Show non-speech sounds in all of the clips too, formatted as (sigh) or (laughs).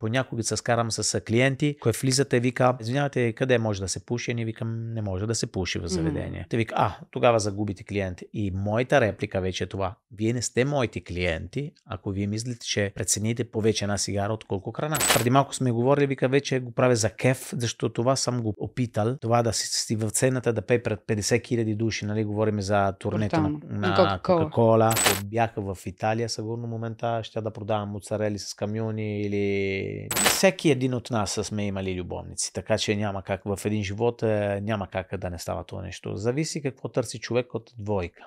Понякога се скарам с клиенти, Кое влизате и вика, извинявайте, къде може да се пуши? Ние викам, не може да се пуши в заведение. Mm-hmm. Те вика, а, тогава загубите клиент. И моята реплика вече е това. Вие не сте моите клиенти, ако вие мислите, че прецените повече една сигара, отколко храна. Преди малко сме говорили, вика, вече го правя за кеф, защото това съм го опитал. Това да си, си в цената да пее пред 50 хиляди души, нали, говорим за турнето на, на Coca-Cola. Бяха в Италия, сигурно момента ще да продавам моцарели с камиони или всеки един от нас сме имали любовници, така че няма как в един живот е, няма как да не става това нещо. Зависи какво търси човек от двойка.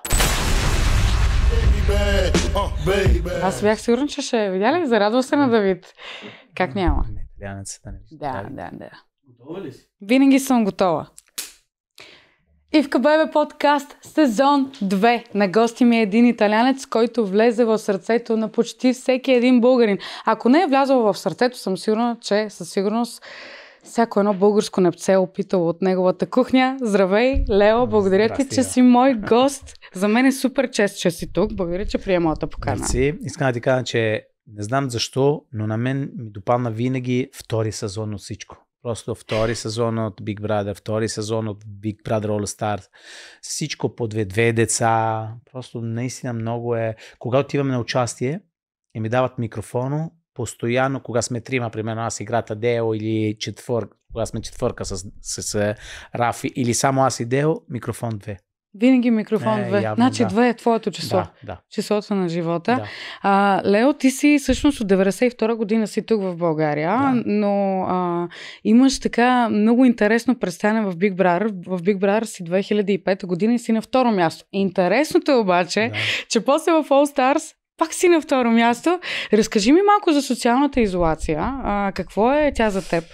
Аз бях сигурен, че ще видя ли? Зарадва се на Давид. Как няма? Не, италянецата не нали? Да, да, да. Готова ли си? Винаги съм готова. И в подкаст сезон 2. На гости ми е един италянец, който влезе в сърцето на почти всеки един българин. Ако не е влязъл в сърцето, съм сигурна, че със сигурност всяко едно българско непце е опитало от неговата кухня. Здравей, Лео, благодаря Здрасти, ти, че си мой гост. За мен е супер чест, че си тук. Благодаря, че приема моята покана. Мерси. Искам да ти кажа, че не знам защо, но на мен ми допадна винаги втори сезон от всичко. Просто втори сезон от Big Brother, втори сезон от Big Brother All Stars. Всичко по две-две деца. Просто наистина много е. Кога отиваме на участие и ми дават микрофоно, постоянно, кога сме трима, примерно аз играта Део или четвърка, кога сме четвърка с, с, с Рафи, или само аз и Део, микрофон две. Винаги микрофон 2. Е, явно, значи да. 2 е твоето число. Да, да. Числото на живота. Да. А, Лео, ти си всъщност от 92 година си тук в България, да. но а, имаш така много интересно представяне в Big Brother. В Big Brother си 2005 година и си на второ място. Интересното е обаче, да. че после в All Stars пак си на второ място. Разкажи ми малко за социалната изолация. А, какво е тя за теб?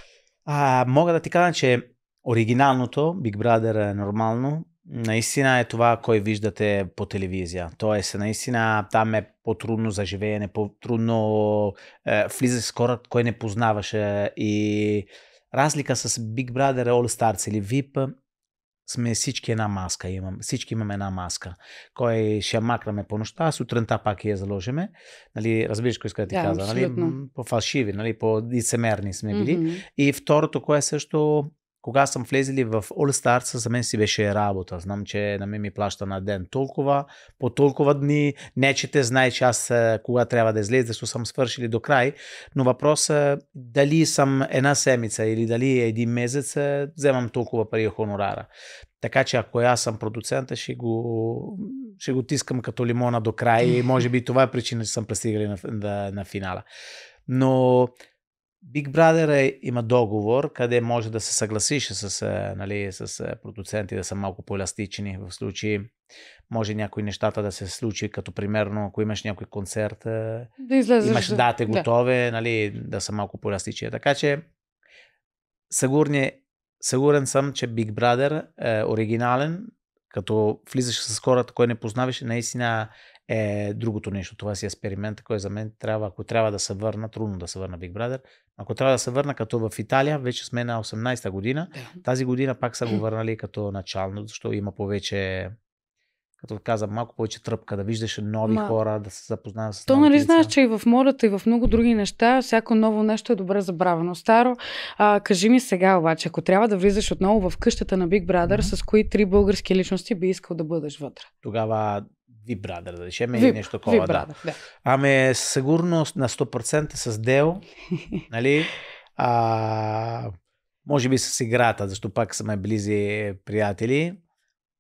А, мога да ти кажа, че оригиналното Big Brother е нормално наистина е това, кой виждате по телевизия. Тоест, наистина там е по-трудно за живеене, по-трудно е, влиза с хора, кой не познаваше. И разлика с Big Brother, All Stars или VIP, сме всички една маска, имам, всички имаме една маска. Кой ще макраме по нощта, сутринта пак я заложиме. Нали, разбираш кой иска да ти да, каза. Нали, по-фалшиви, нали, по-лицемерни сме били. Mm-hmm. И второто, кое също кога съм влезли в All Stars, за мен си беше работа. Знам, че на мен ми плаща на ден толкова, по толкова дни. Не, че те знае, че аз кога трябва да излезе, защото съм свършили до край. Но въпросът е дали съм една седмица или дали един месец, вземам толкова пари хонорара. Така че ако аз съм продуцента, ще го, ще го тискам като лимона до край. И може би това е причина, че съм пристигали на, на, на финала. Но Big Brother е, има договор, къде може да се съгласиш с, нали, с продуценти да са малко по-еластични. В случай може някои нещата да се случи, като примерно, ако имаш някой концерт, да излезеш, имаш дате готове, да. Е нали, да са малко по-еластични. Така че сигурни, сигурен съм, че Big Brother е оригинален, като влизаш с хората, кой не познаваш, наистина е другото нещо. Това си експеримент, който за мен трябва, ако трябва да се върна, трудно да се върна Big Brother, ако трябва да се върна като в Италия, вече сме на 18-та година, да. тази година пак са го (clears throat) върнали като начално, защото има повече като каза, малко повече тръпка, да виждаш нови Ма, хора, да се запознаят с това. То нали лица. знаеш, че и в мората, и в много други неща, всяко ново нещо е добре забравено. Старо, а, кажи ми сега обаче, ако трябва да влизаш отново в къщата на Big Brother, mm-hmm. с кои три български личности би искал да бъдеш вътре? Тогава Big Brother, да речем, и нещо такова. Да. да. Ами, сигурно на 100% с дел, (laughs) нали? А, може би с играта, защото пак сме близи приятели.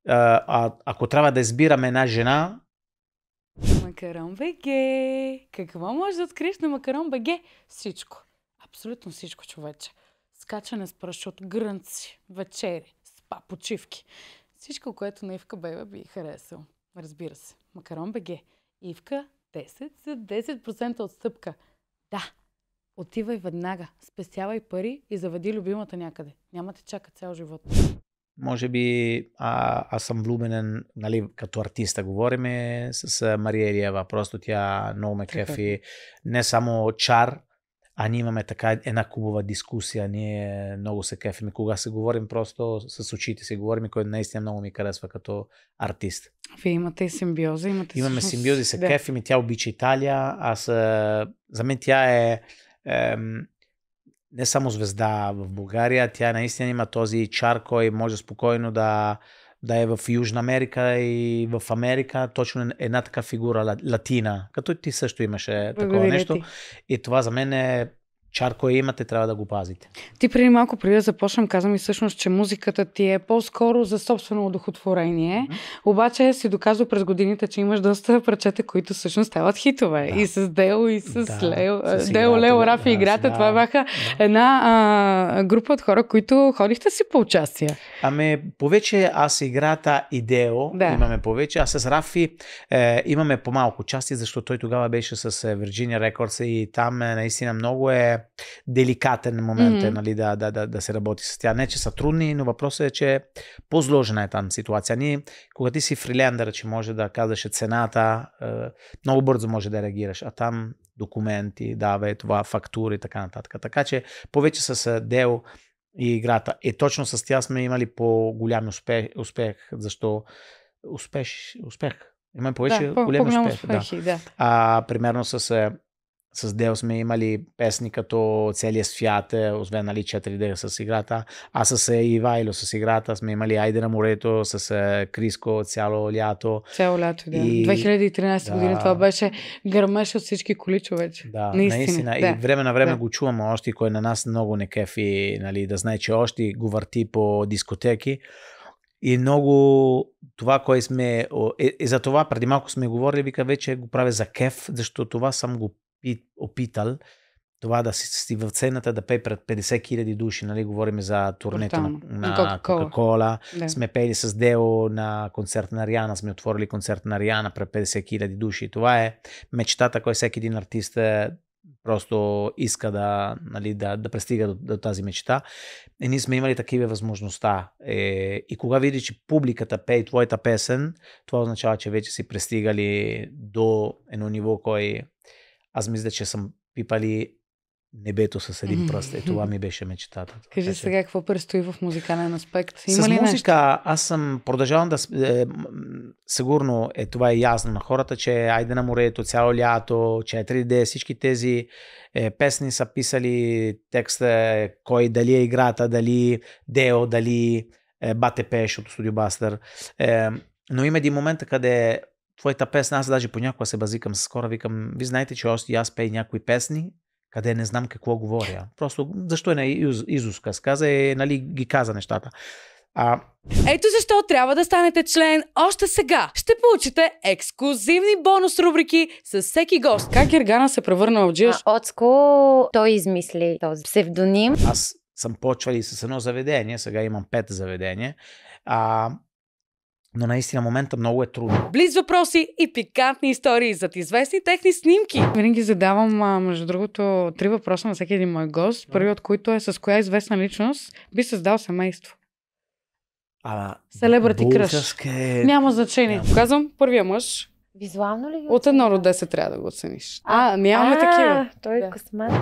А, а, ако трябва да избираме една жена... Макарон БГ! Какво може да откриеш на Макарон БГ? Всичко. Абсолютно всичко, човече. Скачане с прашут, грънци, вечери, спа, почивки. Всичко, което на Ивка би харесал. Разбира се. Макарон БГ. Ивка 10 за 10% отстъпка. Да, отивай веднага, спестявай пари и заведи любимата някъде. Няма те чака цял живот. Може би а, аз съм влюбенен, нали, като артиста говориме с Мария Ириева. Просто тя много ме кефи. Не само чар, а ние имаме така една кубова дискусия, ние много се кефим. Кога се говорим, просто с очите си говорим и кой наистина много ми харесва като артист. Вие имате симбиоза, имате Имаме симбиоза и се да. кефим и тя обича Италия. Аз, за мен тя е, е не само звезда в България, тя наистина има този чар, кой може спокойно да, да е в Южна Америка и в Америка точно една така фигура латина, като ти също имаше такова Благодаря нещо. Ти. И това за мен е чар кое имате, трябва да го пазите. Ти преди малко, преди да започнем, каза ми всъщност, че музиката ти е по-скоро за собствено удохотворение. Mm-hmm. Обаче си доказал през годините, че имаш доста прачета, които всъщност стават хитове. Да. И с Део, и с да, Лео, с играта, Дел, Лео, Рафи да, и играта. Да, това бяха да. една а, група от хора, които ходихте си по участие. Ами, повече аз играта и Део да. имаме повече, а с Рафи е, имаме по-малко части, защото той тогава беше с е, Virginia Records и там е, наистина много е деликатен момент mm-hmm. е нали, да, да, да, да се работи с тях. Не, че са трудни, но въпросът е, че е по зложена е там ситуация. Ние, когато ти си фрилендър, че може да казваш цената, е, много бързо може да реагираш, а там документи, давай това, фактури и така нататък. Така че повече с е, дел и играта. И точно с тях сме имали по-голям успех, успех защо успеш, успех. Имаме повече да, голям успех. Успехи, да. да. А, примерно с с Дел сме имали песни като Целия свят, е, освен нали, 4D с играта. А с е, Ивайло с играта сме имали Айде на морето, с е, Криско цяло лято. Цяло лято, да. И... 2013 да. година това беше гърмеж от всички коли човече. Да, наистина. наистина. Да. И време на време да. го чуваме още, кой на нас много не кефи, нали, да знае, че още го върти по дискотеки. И много това, кое сме... И, и за това преди малко сме говорили, вика вече го правя за кеф, защото това съм го опитал това да си в цената да пее пред 50 хиляди души, нали, говорим за турнето на, на Coca-Cola. Да. Сме пели с Део на концерт на Риана, сме отворили концерт на Риана пред 50 хиляди души. Това е мечтата, която всеки един артист е, просто иска да, нали, да, да престига до, до тази мечта. И ние сме имали такива възможността. Е, и кога видиш, че публиката пее твоята песен, това означава, че вече си престигали до едно ниво, кой аз мисля, че съм пипали небето с един пръст. Е, това ми беше мечтата. (laughs) Кажи така, че... сега какво предстои в музикален аспект? Има с ли музика нещо? аз съм продължавам да... Е, сигурно е, това е ясно на хората, че Айде на морето, цяло лято, 4D, е всички тези е, песни са писали текста, е кой дали е играта, дали Део, дали е, Бате Пеш от Студио Бастер. Е, но има един момент, къде твоята песен, аз даже понякога се базикам с хора, викам, ви знаете, че още аз пея някои песни, къде не знам какво говоря. Просто защо е на изуска? Сказа е, нали, ги каза нещата. А... Ето защо трябва да станете член още сега. Ще получите ексклюзивни бонус рубрики с всеки гост. Как Ергана се превърна в джиш? Отско! той измисли този псевдоним. Аз съм почвали с едно заведение, сега имам пет заведения. А, но наистина момента много е трудно. Близ въпроси и пикантни истории зад известни техни снимки. Винаги задавам, между другото, три въпроса на всеки един мой гост. Първи от които е с коя известна личност би създал семейство. А, Селебрати кръж. Е... Няма значение. Казвам първия мъж, Визуално ли ги От едно до 10 трябва да го оцениш. А, нямаме имаме такива. Той е да. късмет.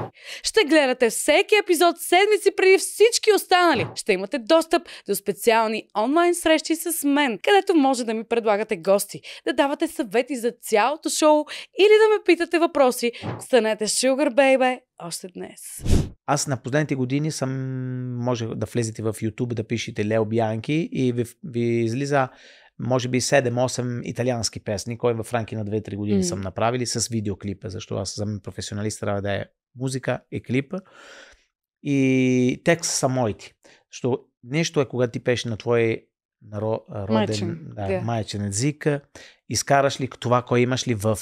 Ще гледате всеки епизод седмици преди всички останали. Ще имате достъп до специални онлайн срещи с мен, където може да ми предлагате гости, да давате съвети за цялото шоу или да ме питате въпроси. Станете Sugar Baby още днес. Аз на последните години съм, може да влезете в YouTube, да пишете Лео Бянки и ви, ви излиза може би 7-8 италиански песни, кои е в рамки на 2-3 години mm. съм направили с видеоклипа, защото аз за мен професионалист трябва да е музика и клипа. И текст са моите. Що нещо е, когато ти пееш на твой наро, роден майчен, да, yeah. майчен език, изкараш ли това, кое имаш ли в,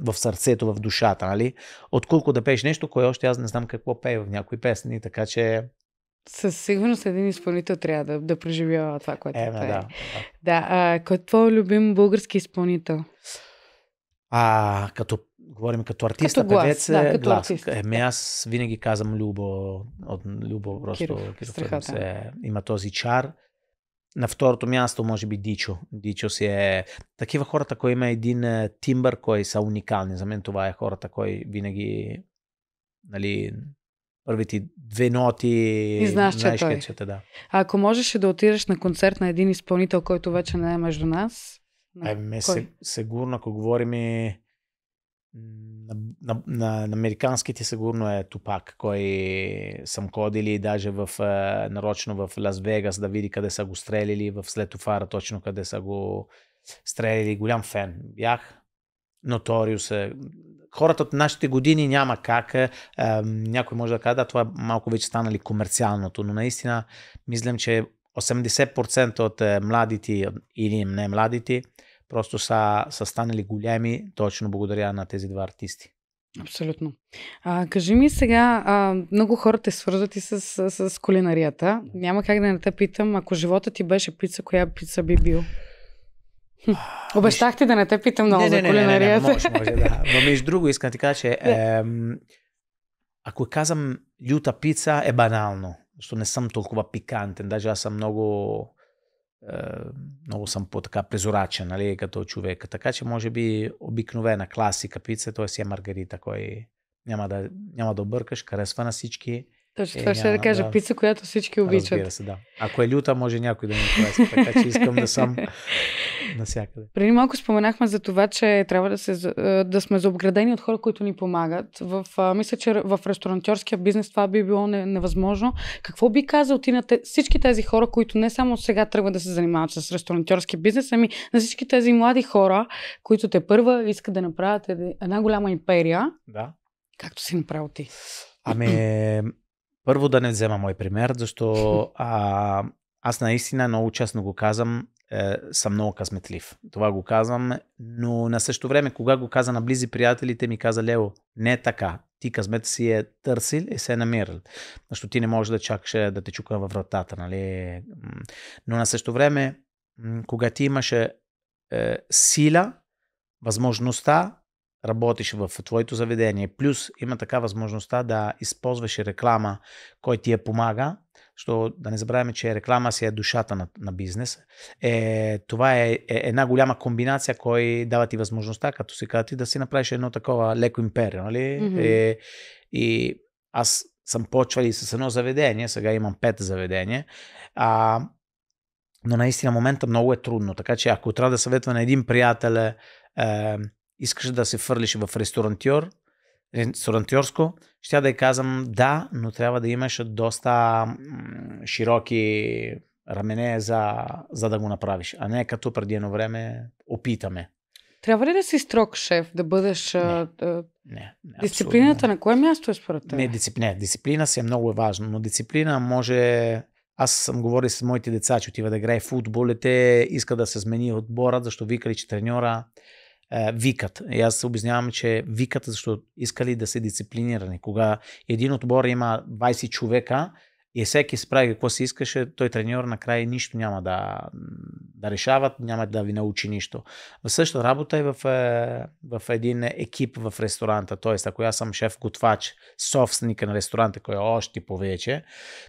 в сърцето, в душата, нали? Отколко да пееш нещо, кое още аз не знам какво пее в някои песни, така че със сигурност един изпълнител трябва да, да преживява това, което е. Прави. Е. Да. да а, кой е твой любим български изпълнител? А, като говорим като артист, като глас, певец, да, като глас. Артист. ме аз винаги казвам Любо, от Любо просто Киров, Киров се, има този чар. На второто място може би Дичо. Дичо си е... Такива хората, кои има един е, тимбър, кои са уникални. За мен това е хората, кои винаги нали, първите две ноти. И знаеш, че знаеш, той. Че, те, да. А ако можеше да отидеш на концерт на един изпълнител, който вече не е между нас? На... Ами, се, сигурно, ако говорим на, на, на, на американските сигурно е Тупак, кой съм ходили даже в, е, нарочно в Лас Вегас да види къде са го стрелили, в след точно къде са го стрелили. Голям фен бях. Ноториус е хората от нашите години няма как. Е, някой може да каже, да, това е малко вече станали нали, комерциалното, но наистина мислям, че 80% от е, младите или не младите просто са, са станали големи точно благодаря на тези два артисти. Абсолютно. А, кажи ми сега, а, много хора те свързват и с, с, с кулинарията. Няма как да не те питам, ако живота ти беше пица, коя пица би бил? Хм, (sighs) обещахте да не те питам много не, не, за кулинарията. Не, не, не, не, може, може, да. (laughs) Но между друго искам да ти кажа, че е, ако казвам люта пица е банално, защото не съм толкова пикантен, даже аз съм много е, много съм по-така презорачен, нали, като човек. Така че може би обикновена класика пица, т.е. е маргарита, кой няма да, няма да объркаш, харесва на всички. Точно е, това ще да кажа. Да. Пица, която всички обичат. Разбира се, да. Ако е люта, може някой да ми хареса. Така че искам да съм (laughs) навсякъде. Преди малко споменахме за това, че трябва да, се, да сме заобградени от хора, които ни помагат. В, мисля, че в ресторантьорския бизнес това би било невъзможно. Какво би казал ти на те, всички тези хора, които не само сега тръгват да се занимават с ресторантьорски бизнес, ами на всички тези млади хора, които те първа искат да направят една голяма империя? Да. Както си направил ти. Ами, първо да не взема мой пример, защо а, аз наистина много честно го казвам, е, съм много късметлив. Това го казвам, но на същото време, кога го каза на близи приятелите, ми каза Лео, не е така. Ти късмет си е търсил и се е намирал. Защото ти не можеш да чакаш е, да те чука във вратата, нали? Но на същото време, кога ти имаше е, сила, възможността работиш в твоето заведение, плюс има така възможността да използваш реклама, кой ти я помага, що да не забравяме, че реклама си е душата на, на бизнес. Е, това е, е една голяма комбинация, кой дава ти възможността, като си казва ти да си направиш едно такова леко империя. нали? Mm-hmm. Е, и аз съм почвал и с едно заведение, сега имам пет заведения. А, но наистина момента много е трудно, така че ако трябва да съветвам на един приятел, е, искаш да се фърлиш в ресторантьор, ресторантьорско, ще да й казвам да, но трябва да имаш доста широки рамене за, за да го направиш, а не като преди едно време опитаме. Трябва ли да си строг шеф, да бъдеш... Не, да... не, не Дисциплината не. на кое място е според теб? Не, дисциплина, дисциплина си е много важно, но дисциплина може... Аз съм говорил с моите деца, че отива да играе футбол и е, те иска да се смени отбора, защото викали, че треньора е, викат. И аз обяснявам, че викат, защото искали да са дисциплинирани. Кога един отбор има 20 човека и всеки се прави какво си искаше, той треньор накрая нищо няма да, да решават, няма да ви научи нищо. В същата работа е в, е, в един екип в ресторанта. т.е. ако аз съм шеф-готвач, собственика на ресторанта, който е още повече,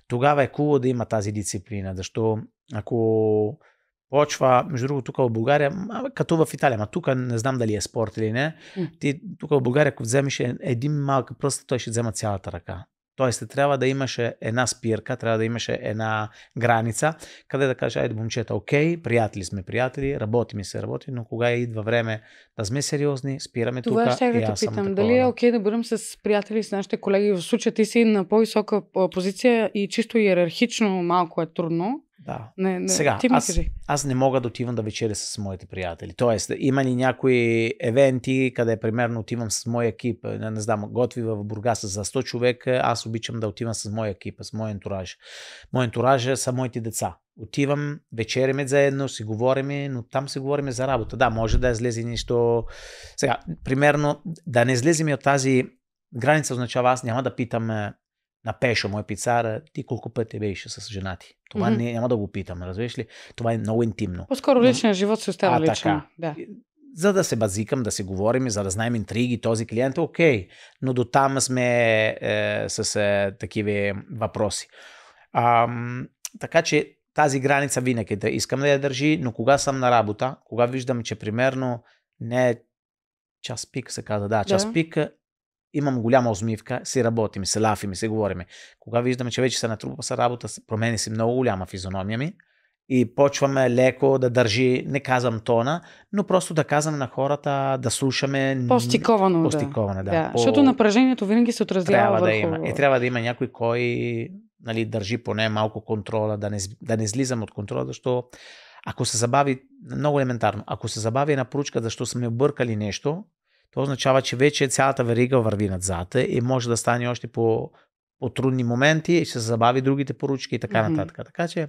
тогава е хубаво да има тази дисциплина, защото ако почва, между другото, тук в България, като в Италия, ма тук не знам дали е спорт или не, ти тук в България, ако вземеш е, един малък пръст, той ще взема цялата ръка. Тоест, трябва да имаш е, една спирка, трябва да имаш е, една граница, къде да кажеш: айде момчета, окей, приятели сме, приятели, работи ми се, работи, но кога идва време да сме сериозни, спираме тук. Това ще да те питам, дали е окей да бъдем с приятели, с нашите колеги? В случая ти си на по-висока позиция и чисто иерархично малко е трудно, да. Не, не. Сега, ти ми аз, кажи. аз не мога да отивам да вечеря с моите приятели. Тоест, има ли някои евенти, къде примерно отивам с моя екип, не, не знам, готви в Бургаса за 100 човека, аз обичам да отивам с моя екип, с моя ентураж. Моя ентураж са моите деца. Отивам, вечеряме заедно, си говориме, но там си говориме за работа. Да, може да излезе нещо. Сега, примерно, да не излезем от тази граница означава аз няма да питам е, на Пешо, моя пицара, ти колко пъти беше с жена ти? Това mm-hmm. не, няма да го питам, разбираш ли? Това е много интимно. По-скоро личният живот се остава а, личен. Така. Да. За да се базикам, да се говорим, за да знаем интриги, този клиент е окей, но до там сме е, с е, такива въпроси. А, така че тази граница винаги е да искам да я държи, но кога съм на работа, кога виждам, че примерно не е час пик, се казва, да, час да. пик, имам голяма озмивка, си работим, се лафим, се говориме. Кога виждаме, че вече се натрупва са работа, промени си много голяма физиономия ми и почваме леко да държи, не казвам тона, но просто да казвам на хората, да слушаме. По-стиковано. По-стиковано, да. да. По... Защото напрежението винаги се отразява трябва върху... да има. И трябва да има някой, кой нали, държи поне малко контрола, да не, да не излизам от контрола, защото ако се забави, много елементарно, ако се забави една поручка, защо сме объркали нещо, то означава, че вече цялата верига върви надзад и може да стане още по, по трудни моменти и ще забави другите поручки и така mm-hmm. нататък. Така че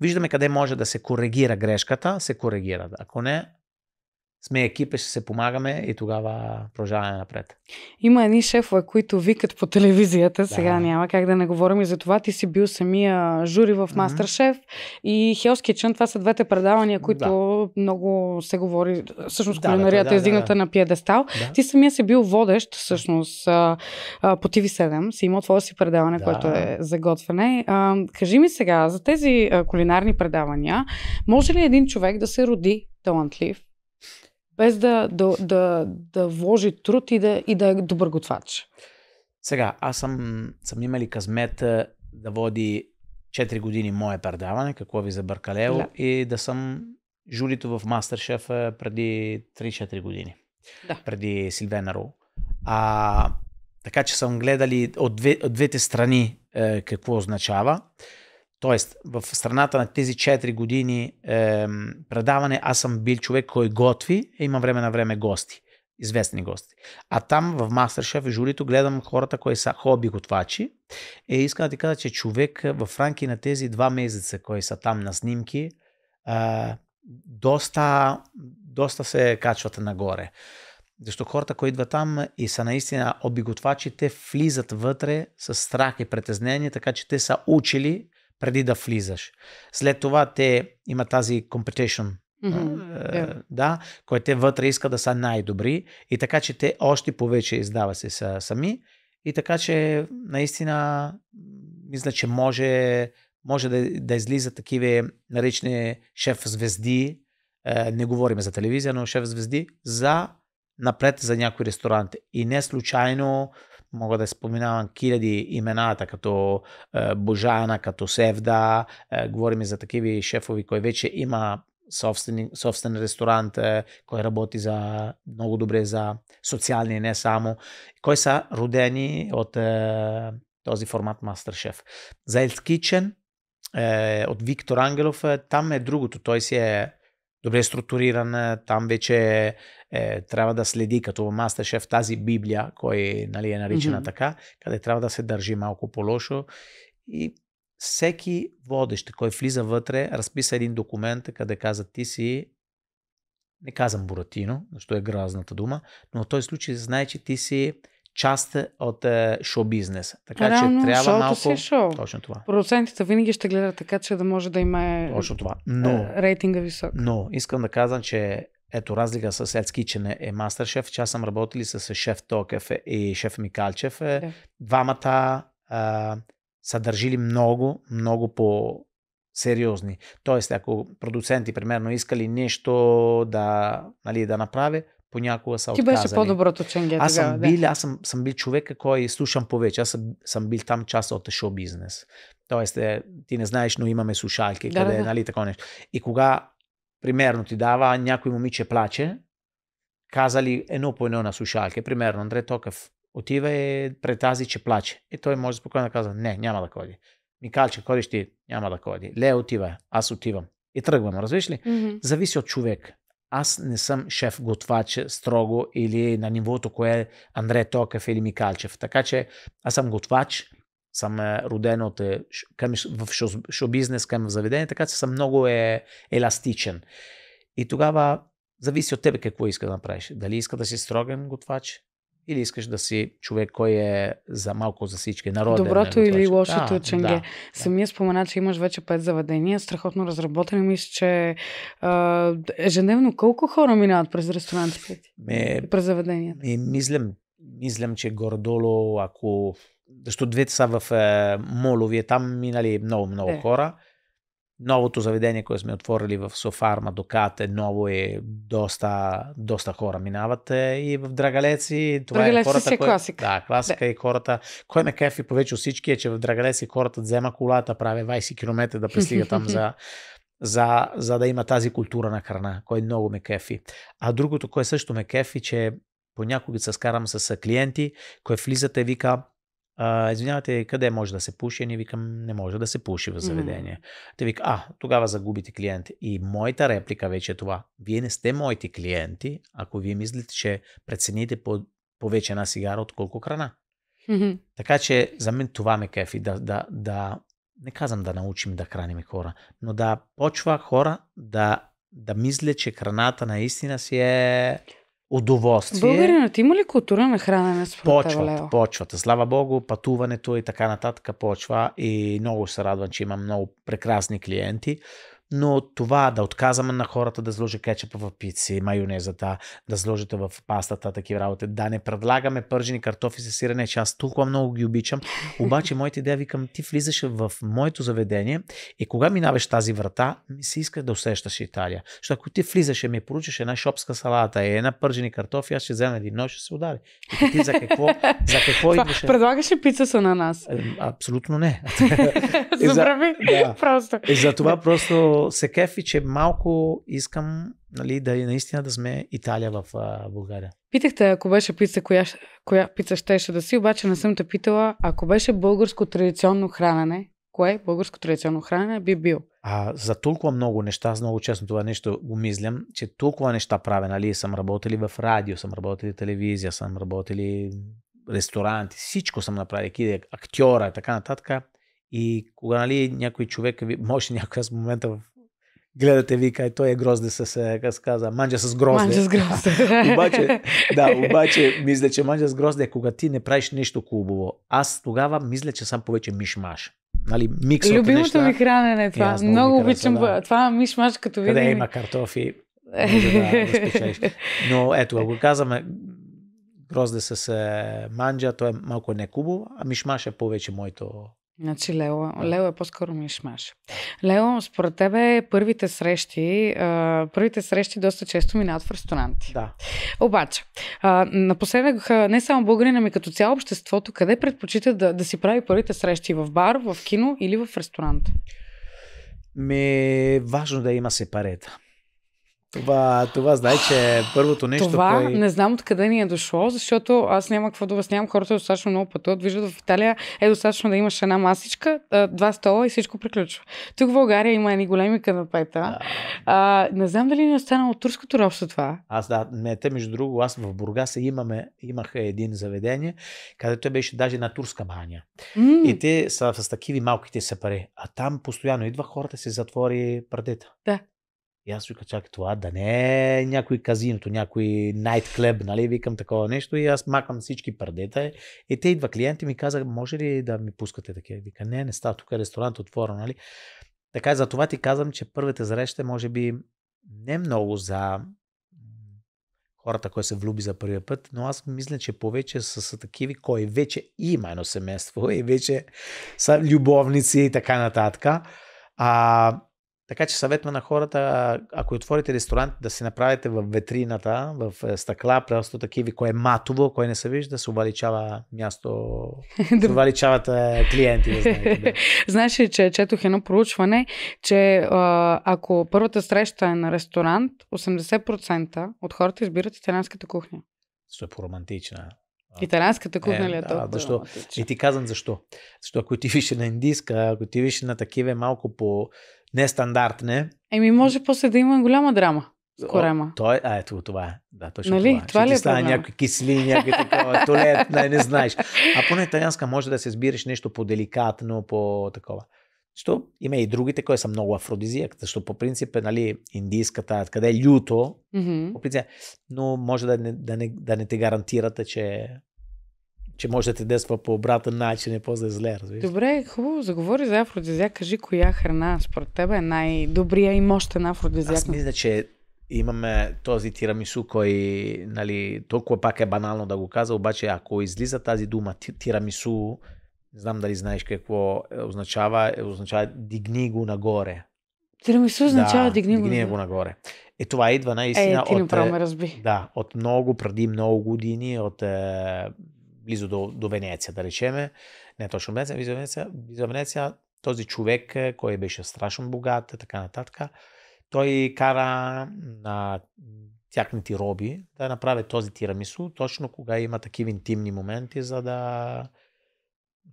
виждаме къде може да се коригира грешката, се коригира. Ако не, сме екипа, ще се помагаме и тогава продължаваме напред. Има едни шефове, които викат по телевизията, да. сега няма как да не говорим и за това. Ти си бил самия жури в Masterchef mm-hmm. и Hell's Kitchen. Това са двете предавания, които да. много се говори. Всъщност да, кулинарията да, е издигната да, да. на пиедестал. Да. Ти самия си бил водещ, всъщност, по TV7. Си имал твое си предаване, да. което е за готвене. Кажи ми сега, за тези кулинарни предавания, може ли един човек да се роди талантлив без да, да, да, да вложи труд и да, и да е добър готвач? Сега, аз съм, съм имали късмет да води 4 години мое предаване, какво ви забъркалело, да. и да съм журито в Мастершеф преди 3-4 години. Да. Преди Силвена Ру. А, така че съм гледали от, две, от двете страни е, какво означава. Тоест, в страната на тези 4 години е, предаване, аз съм бил човек, кой готви, и е, има време на време гости, известни гости. А там в Мастершеф и журито гледам хората, кои са хоби готвачи. И е, искам да ти кажа, че човек е, в рамки на тези 2 месеца, кои са там на снимки, е, доста, доста се качват нагоре. Защото хората, които идват там и са наистина обиготвачи, те влизат вътре с страх и притеснение, така че те са учили преди да влизаш. След това те има тази competition, mm-hmm. е, yeah. да, което те вътре иска да са най-добри и така, че те още повече издава се са, сами и така, че наистина мисля, че може, може да, да излиза такива наречени шеф-звезди, е, не говорим за телевизия, но шеф-звезди за напред за някои ресторанти. И не случайно мога да споменавам хиляди имената, като е, Божана, като Севда, е, говорим за такива шефови, кои вече има собствен, собствен ресторант, е, кой работи за много добре за социални, не само, кои са родени от този формат MasterChef. За Health Kitchen от Виктор Ангелов, там е другото, той си е добре структуриран, там вече е, трябва да следи като мастер-шеф тази Библия, кой нали, е наричана mm-hmm. така, къде трябва да се държи малко по-лошо. И всеки водещ, кой влиза вътре, разписа един документ, къде каза ти си не казвам Буратино, защото е грозната дума, но в този случай знае, че ти си част от е, шоу бизнес. Така Реално, че трябва малко... Си е шоу. Точно това. Процентите винаги ще гледат така, че да може да има е, Точно това. Е, но, рейтинга висок. Но искам да казвам, че ето, разлика с Ed's Kitchen е, е MasterChef, че аз съм работили с шеф Токев е, и шеф Микалчев. Е. Да. Двамата а, са държили много, много по сериозни. Тоест, ако продуценти, примерно, искали нещо да, нали, да направи, понякога са Ти отказали. Ти беше по-доброто ченге аз съм бил, да. Аз съм, съм бил човека, кой слушам повече. Аз съм, съм бил там част от шоу бизнес. Тоест, ти не знаеш, но имаме слушалки, да, къде, да, нали, такова нещо. И кога примерно ти дава някой момиче плаче, казали едно по едно на сушалки. примерно Андре Токев отива е пред тази, че плаче. И той може спокойно да казва, не, няма да ходи. Микалче, ходиш ти, няма да ходи. Ле, отива, аз отивам. И тръгвам, разбираш ли? Mm-hmm. Зависи от човек. Аз не съм шеф-готвач строго или на нивото, кое е Андре Токев или Микалчев. Така че аз съм готвач, съм е, роден е към, в шоу-бизнес, към в заведение, така че съм много е еластичен. И тогава зависи от тебе какво иска да направиш. Дали иска да си строген готвач, или искаш да си човек, кой е за малко за всички, народи. Доброто е, или лошото, да, Ченге. Да, Самия да. спомена, че имаш вече пет заведения, страхотно разработени. Мисля, че ежедневно колко хора минават през ресторантите през заведенията? мислям, мислям, че гордоло, ако защото двете са в е, молови, там минали много-много е. хора. Новото заведение, което сме отворили в Софарма, Докат е ново и доста, доста хора минават е, и в Драгалеци. Това е Драгалеци е хората, си е кое... класика. Да, класика да. и хората. Кой ме кефи повече от всички е, че в Драгалеци хората взема колата, прави 20 км да пристига там (laughs) за, за, за да има тази култура на храна, кой много ме кефи. А другото, кое също ме кефи, че понякога се скарам с клиенти, кое влизате и вика, а, извинявайте, къде може да се пуши? Ние викам, не може да се пуши в заведение. Mm-hmm. Те вика, а, тогава загубите клиент. И моята реплика вече е това. Вие не сте моите клиенти, ако вие мислите, че прецените по, повече една сигара, отколко храна. Mm-hmm. Така че за мен това ме кефи, да, да, да, не казвам да научим да храним хора, но да почва хора да, да мисля, че храната наистина си е удоволствие. Българинът има ли култура на хранене според почват, Лео? Почват. Слава Богу, пътуването и така нататък почва и много се радвам, че имам много прекрасни клиенти но това да отказваме на хората да сложи кетчупа в пици, майонезата, да сложите в пастата, такива работи, да не предлагаме пържени картофи с сирене, че аз толкова много ги обичам, обаче (laughs) моите идея викам, ти влизаш в моето заведение и кога минаваш тази врата, ми се иска да усещаш Италия. Защото ако ти влизаш и ми поручиш една шопска салата и една пържени картофи, аз ще взема един нож и ще се удари. И ти за какво, (laughs) за какво идваш? Предлагаш ли пицата на нас? Абсолютно не. (laughs) Забрави. Да. Просто. И за това просто се кефи, че малко искам нали, да наистина да сме Италия в а, България. Питахте, ако беше пица, коя, коя пица щеше да си, обаче не съм те питала, ако беше българско традиционно хранене, кое българско традиционно хранене би бил? А, за толкова много неща, аз много честно това нещо го мислям, че толкова неща правя, нали, съм работили в радио, съм работили телевизия, съм работили ресторанти, всичко съм направил, е актьора и така нататък и кога нали, някой човек, може някой аз в момента гледате ви кай, той е грозде с, е, как се каза, манджа с грозде. Манджа с грозде. (laughs) обаче, да, (laughs) обаче мисля, че манджа с грозде е кога ти не правиш нещо хубаво. Аз тогава мисля, че съм повече мишмаш. Нали, микс Любимото неща. ми хранене е това. Е, много, много обичам да. това мишмаш, като видим. Къде има картофи, (laughs) да Но ето, ако казваме грозде с е, манджа, то е малко не кубо, а мишмаш е повече моето Значи Лео, Лео е по-скоро мишмаш. Лео, според тебе първите срещи, първите срещи доста често минават в ресторанти. Да. Обаче, напоследък не само българина, ми като цяло обществото, къде предпочита да, да си прави първите срещи? В бар, в кино или в ресторант? Ме важно да има сепарета. Това, това знае, че е първото нещо. Това кой... не знам откъде ни е дошло, защото аз няма какво да обяснявам. Хората е достатъчно много пътуват. Виждат в Италия е достатъчно да имаш една масичка, два стола и всичко приключва. Тук в България има едни големи канапета. Да. А, не знам дали ни е останало от турското робство това. Аз да, не, те между друго, аз в Бургаса имаме, имах един заведение, където беше даже на турска баня. И те са с такива малките сепари. А там постоянно идва хората се затвори прадета. Да. И аз вика, чакай това, да не е някой казиното, някой найт клеб, нали, викам такова нещо и аз макам всички пардета. И те идва клиенти ми каза, може ли да ми пускате такива? Вика, не, не става, тук е ресторант отворен, нали. Така и за това ти казвам, че първите среща може би не много за хората, които се влюби за първи път, но аз мисля, че повече са, са такива, кой вече има едно семейство и вече са любовници и така нататък. А, така че съветваме на хората, ако отворите ресторант, да си направите в ветрината, в е, стъкла, просто такива, кое е матово, кое не се вижда, се увеличава място, (laughs) се увеличават е, клиенти. Да (laughs) Знаеш ли, че четох едно проучване, че ако първата среща е на ресторант, 80% от хората избират италианската кухня. Що е по-романтична. Италианската кухня е, ли е да, защо? И ти казвам защо. Защо ако ти виши на индийска, ако ти виши на такива малко по нестандартне. Е Еми, може после да има голяма драма с корема. О, той, а, ето това е. Да, точно нали? това. това Ще ли ти е стане някакви кисли, някакви такова, (laughs) туалет, не, не знаеш. А поне италианска може да се сбираш нещо по-деликатно, по-такова. Що има и другите, които са много афродизия. защото по принцип е нали, индийската, къде е люто, mm-hmm. по принцип, но може да не, да, не, да не те гарантирате, че че може да те действа по обратен начин и после зле, разбираш. Добре, хубаво, заговори за афродизиак. Кажи, коя храна според теб е най-добрия и мощен афродизиак? Аз мисля, че имаме този тирамису, кой, нали, толкова пак е банално да го каза, обаче ако излиза тази дума тирамису, не знам дали знаеш какво е, означава, е, означава дигни го нагоре. Тирамису да, означава дигни, дигни го нагоре. Е, това идва наистина е, ти от, ме е, разби. Да, от много, преди много години, от близо до, до Венеция, да речеме. Не точно Венеция, близо Венеция. Близо Венеция този човек, е, който беше страшно богат, така нататък, той кара на тяхните роби да направят този тирамису, точно кога има такива интимни моменти, за да,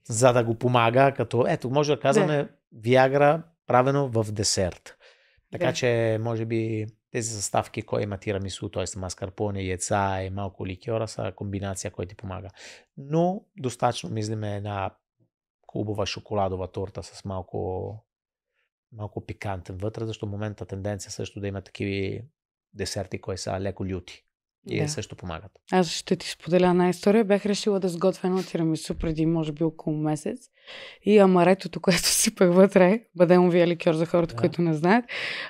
за да го помага, като ето, може да казваме Виагра правено в десерт. Така да. че, може би, тези съставки кой има тирамису, т.е. маскарпоне, яйца и малко ликьора са комбинация, която ти помага. Но достатъчно мислиме една хубава шоколадова торта с малко, малко пикантен вътре, защото в момента тенденция също да има такива десерти, които са леко люти и е да. също помагат. Аз ще ти споделя една история. Бях решила да сготвя едно тирамису преди, може би, около месец. И амаретото, (laughs) което си пък вътре, бъдемовия ликьор за хората, да. които не знаят,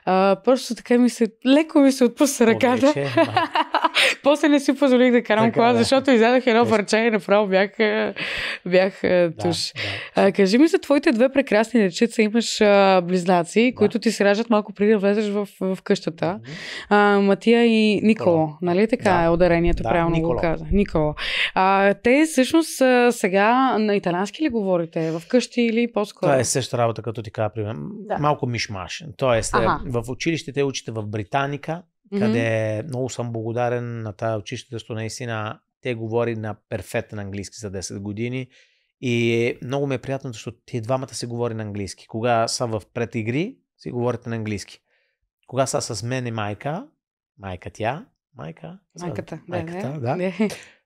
а, просто така ми се, леко ми се отпусна ръката. После не си позволих да карам така, кола, да. защото изядах едно е, парче и направо бях, бях туш. Да, кажи ми за твоите две прекрасни дечица. Имаш а, близнаци, да. които ти се раждат малко преди да влезеш в, в къщата. А, Матия и Николо, Николо. нали така да. е ударението, да, правилно Николо. го каза. Николо. А, те всъщност сега на италянски ли говорите? В къщи или по-скоро? Това е същата работа, като ти кажа, Да. Малко мишмаш. Тоест, е, ага. в училище те учите в Британика, къде много съм благодарен на тази училище, защото наистина те говори на перфектен английски за 10 години. И много ми е приятно, защото те двамата се говори на английски. Кога са в предигри, си говорите на английски. Кога са с мен и майка, майка тя, майка, майката, майката да, да. да.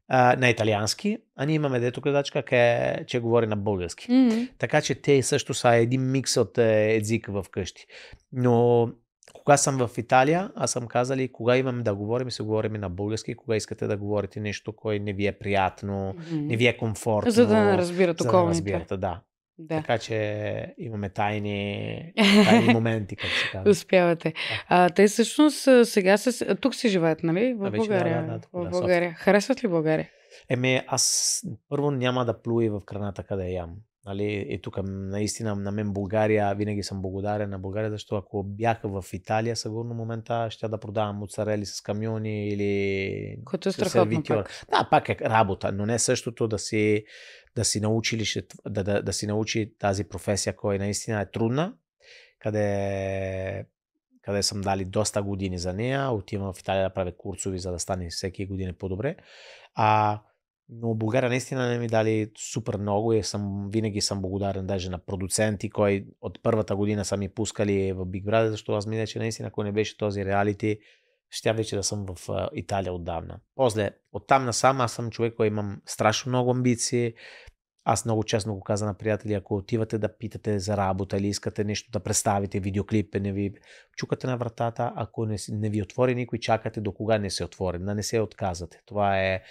А, на италиански, а ние имаме дето гледачка, къде че говори на български. Mm-hmm. Така че те също са един микс от е, език вкъщи. Но кога съм в Италия, аз съм казали, кога имаме да говорим, се говорим на български, кога искате да говорите нещо, кое не ви е приятно, mm-hmm. не ви е комфортно. За да не разбират околните. да разбирате, да. Да. Така че имаме тайни, (laughs) тайни моменти, как се казва. Успявате. А, те всъщност сега се, тук си живеят, нали? В а, България. Да, да, да, в България. Харесват ли България? Еми, аз първо няма да плуя в храната, къде ям. Нали, и тук наистина на мен България, винаги съм благодарен на България, защото ако бях в Италия, сигурно момента ще да продавам моцарели с камиони или Което е сервитьор. Пак. Да, пак е работа, но не същото да си, да си, научи, да, да, да си научи тази професия, която наистина е трудна, къде, къде съм дали доста години за нея, отивам в Италия да правя курсови, за да стане всеки години по-добре. А но България наистина не ми дали супер много и съм, винаги съм благодарен даже на продуценти, кои от първата година са ми пускали в Big Brother, защото аз мисля, че наистина, ако не беше този реалити, ще вече да съм в Италия отдавна. После, оттам насам, аз съм човек, който имам страшно много амбиции. Аз много честно го каза на приятели, ако отивате да питате за работа или искате нещо да представите, видеоклип, не ви чукате на вратата, ако не, не ви отвори никой, чакате до кога не се отвори, да не се отказвате. Това е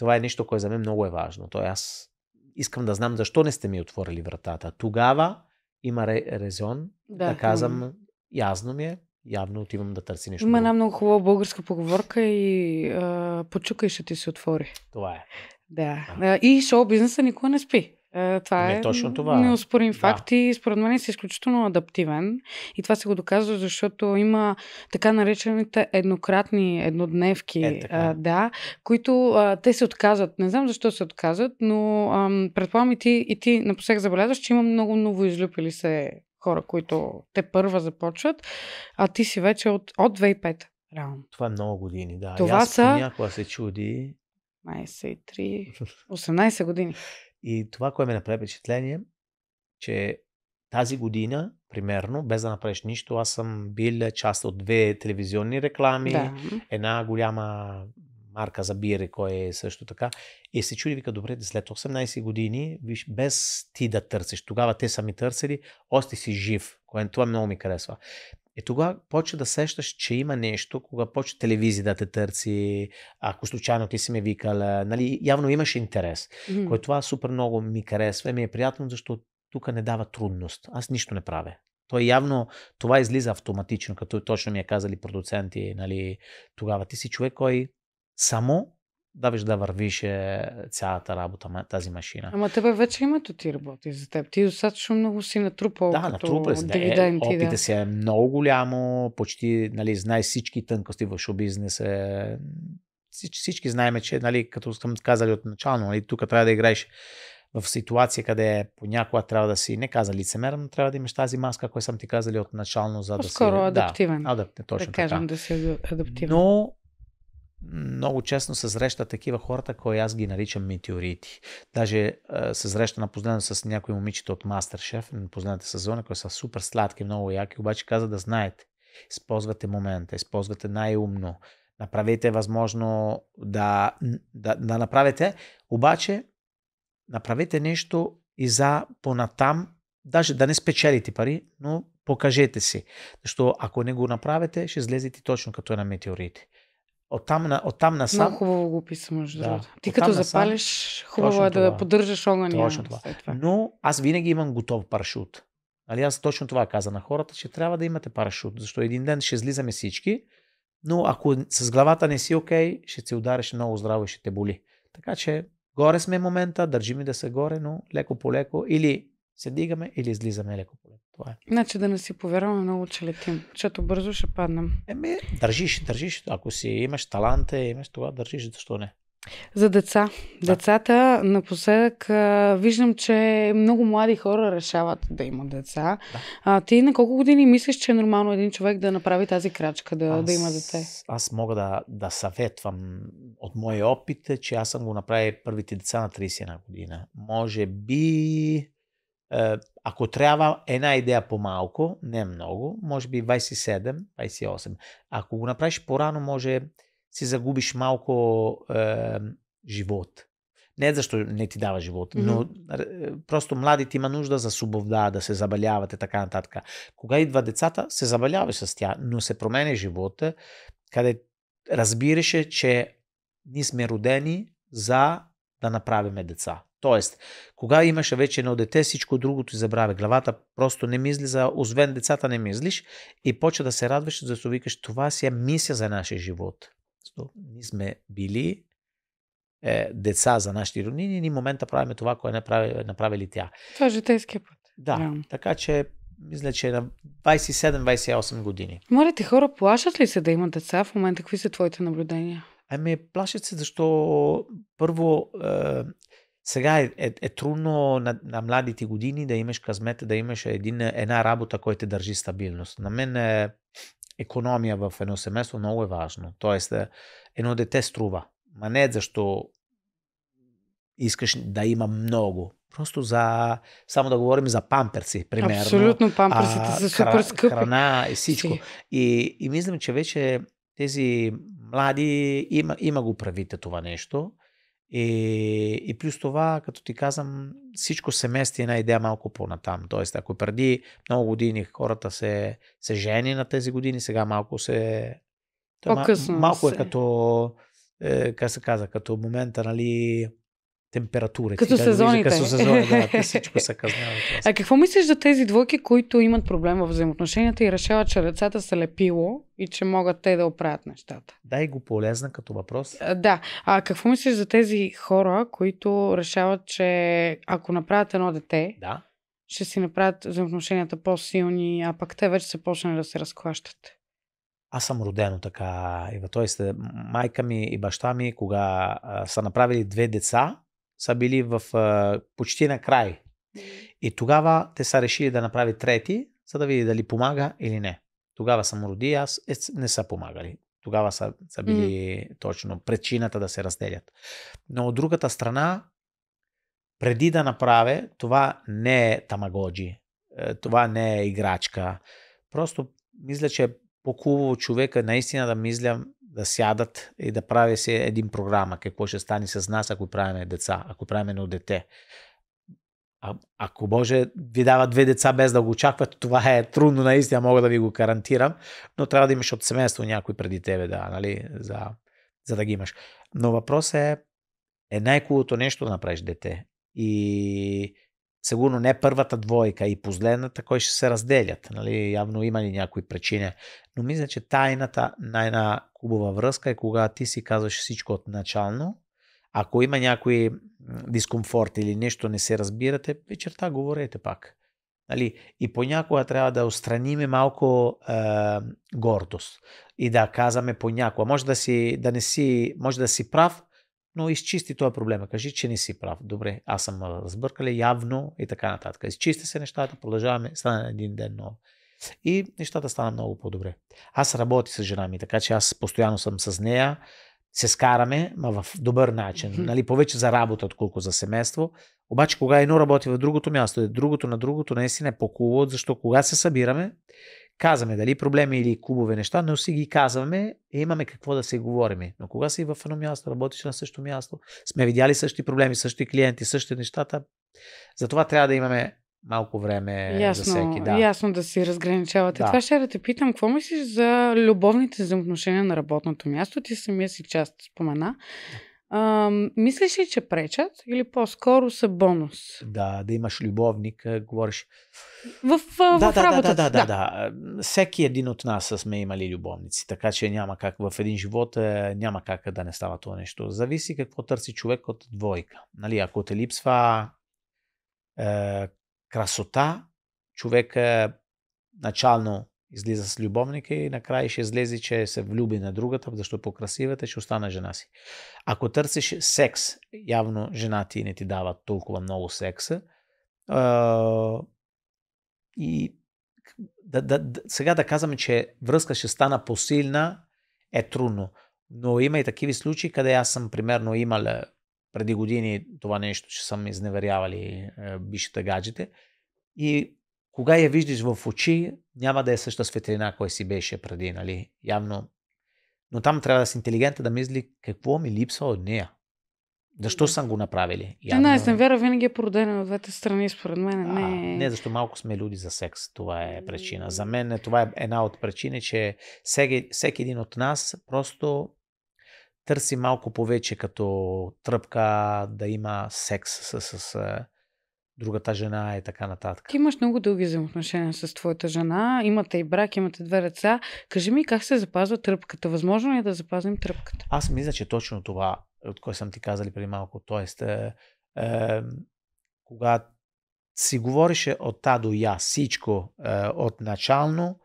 това е нещо, което за мен много е важно. Той аз искам да знам защо не сте ми отворили вратата. Тогава има резон да, да казвам, ясно ми е, явно отивам да търси нещо. Има една много хубава българска поговорка и а, почукай ще ти се отвори. Това е. Да. А. И шоу бизнеса никога не спи. Е, това не е точно това. неоспорим да. и според мен си е изключително адаптивен. И това се го доказва, защото има така наречените еднократни еднодневки, е, а, да, които а, те се отказват. Не знам защо се отказват, но а, предполагам и ти, и ти напосек забелязваш, че има много новоизлюпили се хора, които те първа започват, а ти си вече от, от 2005. Реално. Това е много години, да. Това аз са... Някога се чуди. 23, 18 години. И това, което ме направи впечатление, че тази година, примерно, без да направиш нищо, аз съм бил е, част от две телевизионни реклами, да. една голяма марка за бири, кой е също така. И се чуди, вика, добре, след 18 години, виж, без ти да търсиш. Тогава те са ми търсили, още си жив, което това много ми харесва. Е тогава почва да сещаш, че има нещо, кога почва телевизия да те търси, ако случайно ти си ме викала, нали, явно имаш интерес, mm-hmm. което това супер много ми харесва и ми е приятно, защото тук не дава трудност. Аз нищо не правя. Той явно това излиза автоматично, като точно ми е казали продуценти, нали, тогава ти си човек, кой само да виж да вървише цялата работа тази машина. Ама тебе вече името ти работи за теб. Ти достатъчно много си натрупал. Да, натрупал си. Е. Е, опита да. си е много голямо, почти нали, знаеш всички тънкости в шоу-бизнес. Е, всички, всички знаем, че нали, като съм казали от начало, нали, тук трябва да играеш в ситуация, къде понякога трябва да си, не каза лицемер, но трябва да имаш тази маска, която съм ти казали от начало, за По-скоро да си... адаптивен. Да, адаптивен, точно да кажем, така. да си адаптивен. Но много честно се среща такива хората, кои аз ги наричам метеорити. Даже е, се среща напознана с някои момичета от Мастершеф, на с сезона, които са супер сладки, много яки, обаче каза да знаете, използвате момента, използвате най-умно, направете възможно да, да, да направите, обаче направете нещо и за понатам, даже да не спечелите пари, но покажете си. Защото ако не го направите, ще излезете точно като на метеорите. От там на, на сам... Много хубаво го описа, между да. другото. Ти като запалиш, хубаво е да поддържаш огъня. Точно това. Но аз винаги имам готов парашют. Али аз точно това каза на хората, че трябва да имате парашют, защото един ден ще излизаме всички, но ако с главата не си окей, okay, ще се удариш много здраво и ще те боли. Така че горе сме момента, държи ми да се горе, но леко по леко или се дигаме или излизаме леко по леко. Това е. Значи да не си повярваме много, че летим, защото бързо ще паднем. Еми, държиш, държиш. Ако си имаш таланта, имаш това, държиш, защо не? За деца. Да. Децата напоследък а, виждам, че много млади хора решават да имат деца. Да. А, ти на колко години мислиш, че е нормално един човек да направи тази крачка, да, аз, да има дете? Аз мога да, да съветвам от моя опит, че аз съм го направил първите деца на 31 година. Може би е, ако трябва една идея по-малко, не много, може би 27, 28. Ако го направиш по-рано, може си загубиш малко е, живот. Не защо не ти дава живот, но mm-hmm. просто младите има нужда за свобода, да се забавлявате, така нататък. Кога идва децата, се забаляваш с тях, но се променя живота, къде разбираше, че ние сме родени за да направиме деца. Тоест, кога имаше вече едно дете, всичко другото забравя. Главата просто не мисли за, освен децата не мислиш и почва да се радваш, да се викаш, това си е мисия за нашия живот. Ние сме били е, деца за нашите роднини и ние момента правиме това, което направи, направили тя. Това е житейския път. Да, yeah. така че мисля, че е на 27-28 години. Моля ти, хора, плашат ли се да имат деца в момента? Какви са твоите наблюдения? Ами, плашат се, защото първо е, сега е, е, е трудно на, на младите години да имаш късмет, да имаш един, една работа, която държи стабилност. На мен е, економия в едно семейство много е важно. Тоест, е, едно дете струва. Ма не е защо искаш да има много. Просто за... Само да говорим за памперси, примерно. Абсолютно, памперсите са супер скъпи. Храна и всичко. И, и мислям, че вече тези млади има, има го правите това нещо. И, и плюс това, като ти казвам, всичко се мести е една идея малко по-натам. Тоест, ако преди много години хората се, се жени на тези години, сега малко се... Е малко е се. е като, е, как се каза, като момента, нали, температури. Като да сезоните. Като сезоните, да, (laughs) всичко се казнява. А какво мислиш за тези двойки, които имат проблем в взаимоотношенията и решават, че децата са лепило и че могат те да оправят нещата? Дай го полезна като въпрос. А, да. А какво мислиш за тези хора, които решават, че ако направят едно дете, да? ще си направят взаимоотношенията по-силни, а пък те вече са почнали да се разклащат? аз съм родено така, Ива. сте, майка ми и баща ми, кога а, са направили две деца, са били в, а, почти на край. И тогава те са решили да направи трети, за да види дали помага или не. Тогава съм роди, аз е, не са помагали. Тогава са, са били mm. точно причината да се разделят. Но от другата страна, преди да направя, това не е тамагоджи, е, това не е играчка. Просто мисля, че е по-хубаво човека наистина да мисля да сядат и да прави се един програма, какво ще стане с нас, ако правиме деца, ако правим едно дете. А, ако Боже ви дава две деца без да го очакват, това е трудно, наистина мога да ви го гарантирам, но трябва да имаш от семейство някой преди тебе, да, нали, за, за да ги имаш. Но въпрос е, е най кулото нещо да направиш дете. И сигурно не първата двойка и последната, кой ще се разделят. Нали? Явно има ли някои причини. Но мисля, че тайната на една хубава връзка е когато ти си казваш всичко от начално. Ако има някой дискомфорт или нещо не се разбирате, вечерта говорете пак. Нали? И понякога трябва да устраниме малко е, гордост и да казваме понякога. Може да, си, да не си, може да си прав, но изчисти този проблема. Кажи, че не си прав. Добре, аз съм разбъркали явно и така нататък. Изчисти се нещата, продължаваме, стане един ден нов. И нещата стана много по-добре. Аз работя с жена ми, така че аз постоянно съм с нея, се скараме, ма в добър начин. Mm-hmm. Нали, повече за работа, отколко за семейство. Обаче, кога едно работи в другото място, е другото на другото, наистина е по защото кога се събираме, казваме дали проблеми или клубове неща, но си ги казваме и имаме какво да се говориме. Но кога си в едно място, работиш на същото място, сме видяли същи проблеми, същи клиенти, същите нещата, затова трябва да имаме малко време ясно, за всеки. Да. Ясно да си разграничавате. Да. Това ще да те питам, какво мислиш за любовните взаимоотношения на работното място? Ти самия си част спомена. А, мислиш ли, че пречат или по-скоро са бонус? Да, да имаш любовник, говориш. В, в, да, в да, работата. Да, да, да, да, да. Всеки един от нас сме имали любовници, така че няма как в един живот е, няма как да не става това нещо. Зависи какво търси човек от двойка. Нали, ако те липсва е, красота, човек е, начално излиза с любовника и накрая ще излезе, че се влюби на другата, защото е по-красивата ще остане жена си. Ако търсиш секс, явно жена ти не ти дава толкова много секса. А, и да, да, да, сега да казваме, че връзка ще стана посилна е трудно. Но има и такива случаи, къде аз съм примерно имал преди години това нещо, че съм изневерявали е, бившите гаджете. И кога я виждаш в очи, няма да е същата светлина, кой си беше преди, нали? Явно. Но там трябва да си интелигентен да мисли какво ми липсва от нея. Защо съм го направили? Явно... Не, съм вера, винаги е породена от двете страни, според мен. Не... А, не, е. защо малко сме люди за секс. Това е причина. За мен това е една от причини, че всеки, всеки един от нас просто търси малко повече като тръпка да има секс с, с, с другата жена е така нататък. Ти имаш много дълги взаимоотношения с твоята жена, имате и брак, имате две деца. Кажи ми как се запазва тръпката? Възможно ли е да запазим тръпката? Аз мисля, че точно това, от което съм ти казали преди малко, т.е. Е, е, когато си говорише от та до я всичко е, от начално,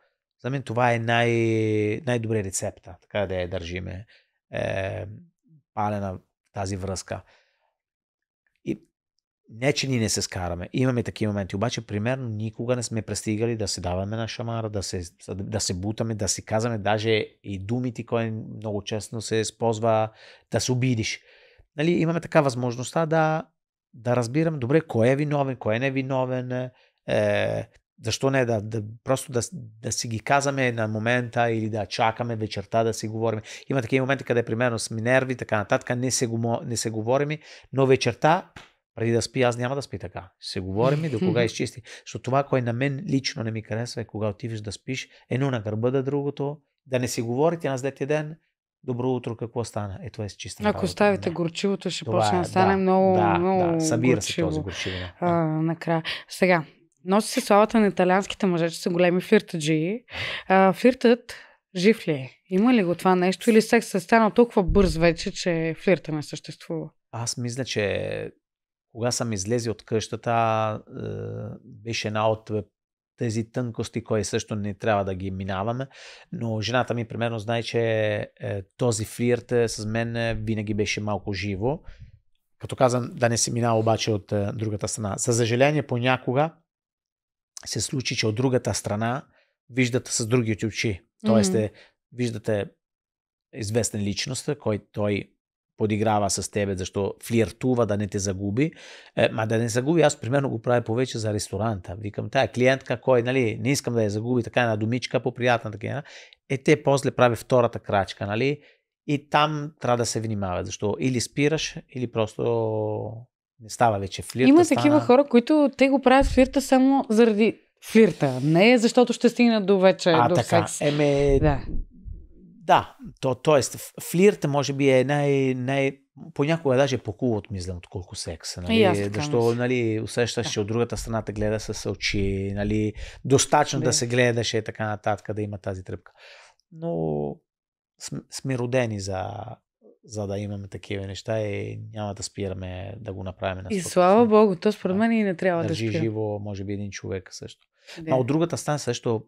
за мен това е най, най-добре рецепта, така да я държиме е, палена тази връзка не, че ние не се скараме. Имаме такива моменти. Обаче, примерно, никога не сме престигали да се даваме на шамара, да се, да се бутаме, да си казваме даже и думите, които много честно се използва, да се обидиш. Нали, имаме така възможността да, да разбираме добре кой е виновен, кой не е виновен, е, защо не, да, да просто да, да си ги казваме на момента или да чакаме вечерта да си говорим. Има такива моменти, къде примерно сме нерви, така нататък, не се, не се говорим, но вечерта преди да спи, аз няма да спи така. Ще се говорим и до кога изчисти. Защото това, кое на мен лично не ми харесва, е кога отиваш да спиш, едно на гърба да другото, да не си говорите на след ден, добро утро, какво стана? Е, е чиста Ако ставите да. горчивото, ще това почне е, да стане да, много, да, много да. Събира горчиво. се този горчиво. Да. А, накрая. Сега, носи се славата на италианските мъже, че са големи фиртаджи. А, фиртът жив ли е? Има ли го това нещо или секс е станал толкова бърз вече, че флирта не съществува? Аз мисля, че кога съм излезе от къщата, е, беше една от е, тези тънкости, кои също не трябва да ги минаваме, но жената ми примерно знае, че е, този флирт с мен винаги беше малко живо. Като казвам, да не се минава обаче от другата страна. За съжаление, понякога се случи, че от другата страна виждате с другите очи. Тоест, mm-hmm. виждате известен личност, който той подиграва с тебе, защо флиртува да не те загуби. Е, ма да не загуби, аз примерно го правя повече за ресторанта. Викам, тая клиентка, кой, нали, не искам да я загуби, така една домичка по-приятна една. Нали. Е, те после прави втората крачка, нали? И там трябва да се внимава, защо или спираш, или просто не става вече флирта. Има стана... такива хора, които те го правят флирта само заради флирта. Не защото ще стигнат до вече, а, до така. секс. Еме, да. Да, то, т.е. флирт може би е най, най... понякога даже е по-кул от мислен, отколко секса. Нали? Е, Защо нали, усещаш, да. че от другата страна те гледа с очи, нали, достатъчно да. да се гледаш и така нататък, да има тази тръпка. Но сме родени за, за да имаме такива неща и няма да спираме да го направим. На и слава Богу, то според мен и не трябва Държи да спираме. живо, може би, един човек също. Да. А от другата страна също,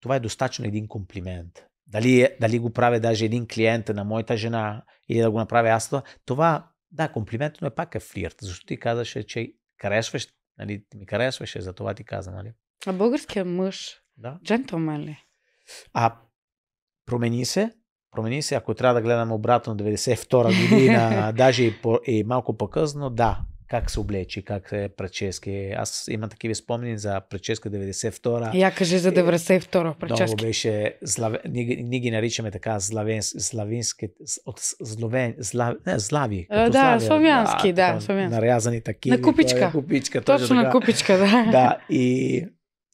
това е достатъчно един комплимент. Дали, е, дали го правя даже един клиент на моята жена или да го направя аз това. Това, да, комплимент, но е пак е флирт. Защото ти казваше, че харесваш, нали, ми харесваше, за това ти каза, нали? А българският мъж, да? джентлмен ли? А, промени се, промени се, ако трябва да гледам обратно 92-а година, (laughs) даже и, по, и малко по-късно, да, как се облечи, как е прически. Аз имам такива спомени за прическа 92-а. Я кажи за 92-а е, прически. Много беше, злаве, ние, ние ги наричаме така злавенс, славински, от зловен, злав, не, злави. А, да, славя, славянски, да, да славянски. Нарязани такива. На купичка. Е, купичка Точно на купичка, да. да и,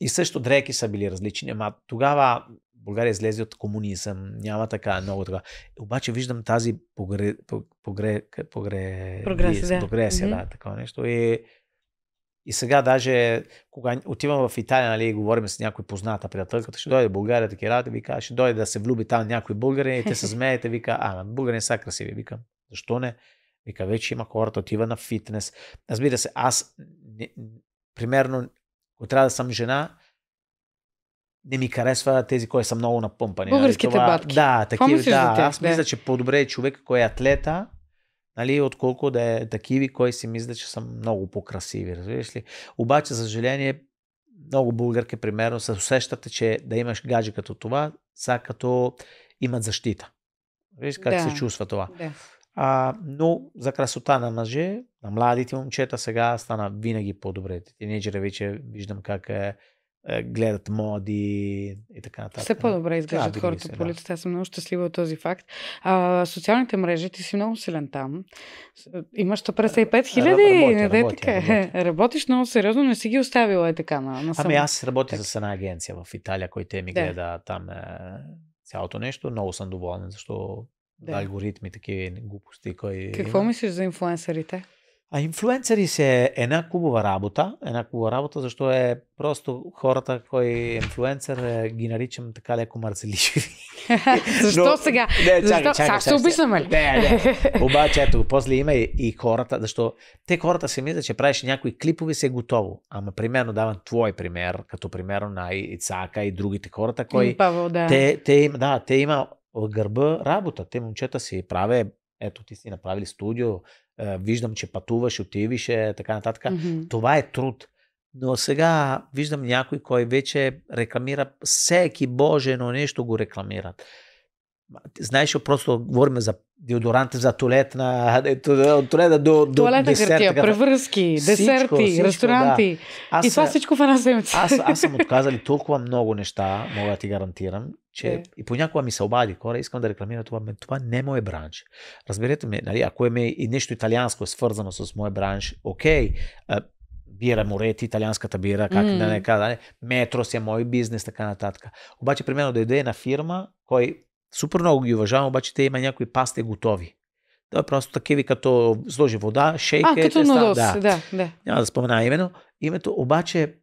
и също дреки са били различни. Ама тогава България излезе от комунизъм, няма така много така. Обаче виждам тази погре, погре, погре, прогресия, да. прогресия mm-hmm. да, такова нещо. И, и сега даже, кога отивам в Италия, нали, и говорим с някой позната приятелката, ще дойде България, таки работи, вика, ще дойде да се влюби там някой българин и те се (laughs) смеете, вика, а, българин са красиви, викам, защо не? Вика, вече има хората, отива на фитнес. Разбира се, аз, не, примерно, ако трябва да съм жена, не ми харесва тези, които са много напъмпани. Нали? Българските нали? Това, батки. Да, такива. Да, тях, аз да. мисля, че по-добре е човек, кой е атлета, нали, отколко да е такиви, кой си мисля, че са много по-красиви. Разбираш ли? Обаче, за съжаление, много българки, примерно, се усещате, че да имаш гадже като това, са като имат защита. Виж как да. се чувства това. Да. А, но за красота на мъже, на младите момчета сега стана винаги по-добре. Тинейджера вече виждам как е е, гледат моди и така нататък. Все по-добре изглеждат хората по улицата. Аз съм много щастлива от този факт. А, социалните мрежи, ти си много силен там. Е, имаш 155 хиляди. Не дай така. Е. Работиш много сериозно, не си ги оставила е така на, на сам... Ами аз работя так. с една агенция в Италия, който ми гледа да. там е, цялото нещо. Много съм доволен, защото да. алгоритми, такива глупости. Кой Какво има. мислиш за инфлуенсърите? А инфлуенсъри е една кубова работа, една кубова работа, защо е просто хората, кой е инфлуенсър, ги наричам така леко марцелишеви. (laughs) защо Но, сега? Не, защо? Чакай, чакай, се обичаме ли? Не, не. (laughs) Обаче, ето, после има и, и хората, защо те хората се мислят, че правиш някои клипове, се е готово. Ама примерно давам твой пример, като примерно на Ицака и другите хората, кои... Павел, да. Те, те, да, те има гърба работа. Те момчета си правят ето ти си направили студио, е, виждам, че пътуваш, отивиш, е, така нататък. Mm-hmm. Това е труд. Но сега виждам някой, кой вече рекламира всеки Боже, но нещо го рекламират знаеш, просто говорим за деодоранти, за туалет на (laughs) е, туалета до, до Туалетна десерт, хартия, превръзки, десерти, всичко, ресторанти. Да. Аз, и това е, всичко в една седмица. Аз, аз съм (laughs) отказали толкова много неща, мога да ти гарантирам, че yeah. и понякога ми се обади хора, искам да рекламира това, това не е мой бранш. Разберете ме, нали, ако е и нещо италианско е свързано с мой бранш, окей, okay, бира морети, италианската бира, как mm. да не кажа, нали, метро си е мой бизнес, така нататък. Обаче, примерно, да иде на фирма, кой Супер много ги уважавам, обаче те има някои пасти готови. Да, просто такива като сложи вода, шейка. А, е, като е, нудос, да. да, да. Няма да спомена именно. Името, обаче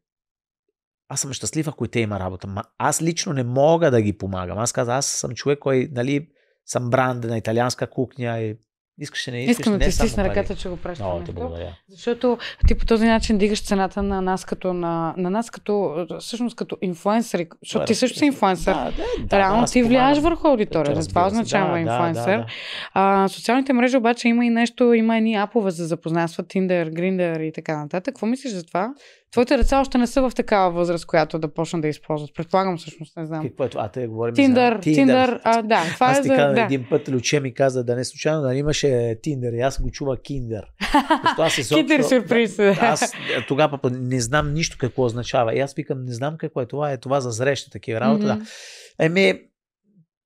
аз съм щастлив, ако и те има работа. Ма, аз лично не мога да ги помагам. Аз казвам аз съм човек, който нали, съм бранд на италианска кухня и Искаш не искаш, Искам да ти стисна ръката, че го пращам. Много ти благодаря. Защото ти по този начин дигаш цената на нас като, на, на нас като всъщност като инфлуенсъри, защото ти също си инфуенсър. Да, да, да, Реално да, ти влияеш върху аудиторията, това означава да, инфлуенсър. Да, да, А, социалните мрежи обаче има и нещо, има едни апове за запознанства, Tinder, Grindr и така нататък. Какво мислиш за това? Твоите деца още не са в такава възраст, която да почнат да използват. Предполагам, всъщност, не знам. Какво е това? А, те говорим Tinder, за... Tinder, А, да, това аз е ти за... казвам, да. един път Люче ми каза да не случайно да нали имаше Tinder и аз го чува Kinder. Kinder сюрприз. Да, аз тогава не знам нищо какво означава. И аз викам, не знам какво е това. Е това за зреща такива работа. Mm-hmm. Да. Еми,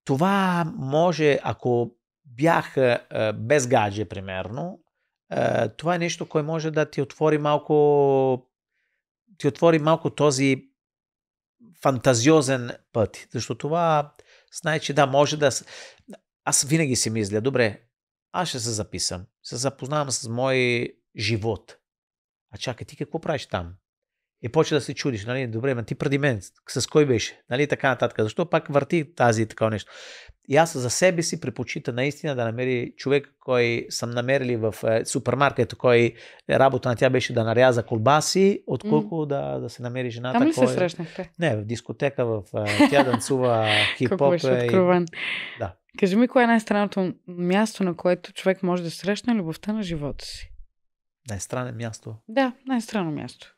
това може, ако бях без гадже, примерно, това е нещо, кое може да ти отвори малко ти отвори малко този фантазиозен път. Защото това знае, че да, може да... Аз винаги си мисля, добре, аз ще се записам, се запознавам с мой живот. А чакай, ти какво правиш там? и почва да се чудиш, нали, добре, ма ти преди мен, с кой беше, нали, така нататък. Защо пак върти тази и такова нещо? И аз за себе си предпочита наистина да намери човек, кой съм намерили в е, супермаркета, кой работа на тя беше да наряза колбаси, отколко mm. да, да се намери жената. Там ли кой... се срещнахте? Не, в дискотека, в, е, тя танцува (laughs) хип-хоп. и... Да. Кажи ми, кое е най-странното място, на което човек може да срещне любовта на живота си? Най-странно място? Да, най-странно място.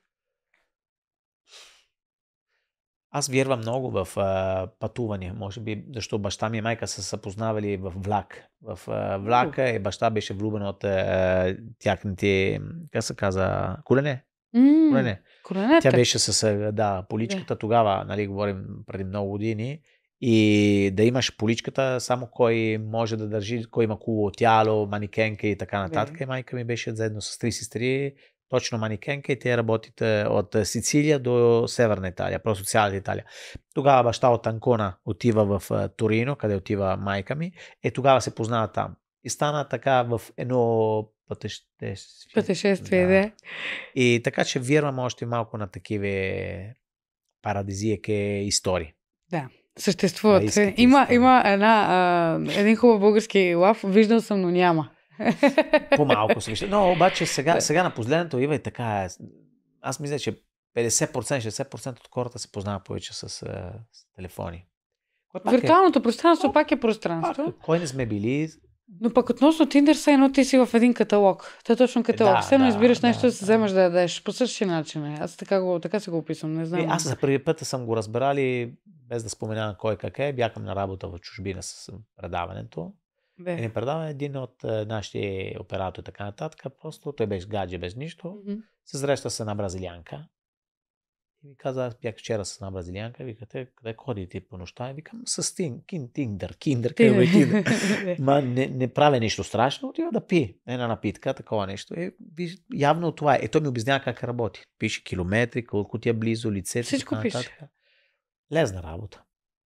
Аз вярвам много в а, пътуване, може би, защото баща ми и майка са се познавали в влак. В а, влака и баща беше влюбен от а, тяхните, как се каза, колене. Mm, колене. Коленетка. Тя беше с, да, поличката yeah. тогава, нали, говорим преди много години. И да имаш поличката, само кой може да държи, кой има куло тяло, маникенка и така нататък. Yeah. И майка ми беше заедно с три сестри, точно манекенка и те работите от е, Сицилия до Северна Италия, просто цялата Италия. Тогава баща от Анкона отива в е, Торино, къде отива майка ми, е тогава се познава там. И стана така в едно пътешествие. Пътешествие, да. И така, че вярвам още малко на такива парадизиеки истории. Да. Съществуват. Има, има една, а, един хубав български лав, виждал съм, но няма. По-малко се вижда. Но обаче сега, сега на последното Ива и така Аз мисля, че 50-60% от хората се познава повече с, с телефони. Е? Виртуалното е... пространство пак е пространство. Пак, кой не сме били, но пък относно Tinder, са едно ти си в един каталог. Той е точно каталог. Да, все едно да, избираш да, нещо, да, да се вземаш да ядеш. По същия начин е. Аз така, го, така се го описвам. Не знам. И е, аз за първи път съм го разбрали, без да споменавам кой как е. Бяхам на работа в чужбина с предаването. Да. Не предава един от е, нашите оператори, така нататък. Просто той беше гадже без нищо. Mm-hmm. Се среща с една бразилианка. И ми каза, аз бях вчера с една бразилянка. Викате, къде ходите по нощта? И викам, с тин, кин, тиндър, киндър, къде е (laughs) Ма не, не правя нищо страшно, отива да пи. Една напитка, такова нещо. И, е, виж, явно това е. Е, той ми обяснява как работи. Пише километри, колко ти е близо, лице, Всичко пише. Лезна работа.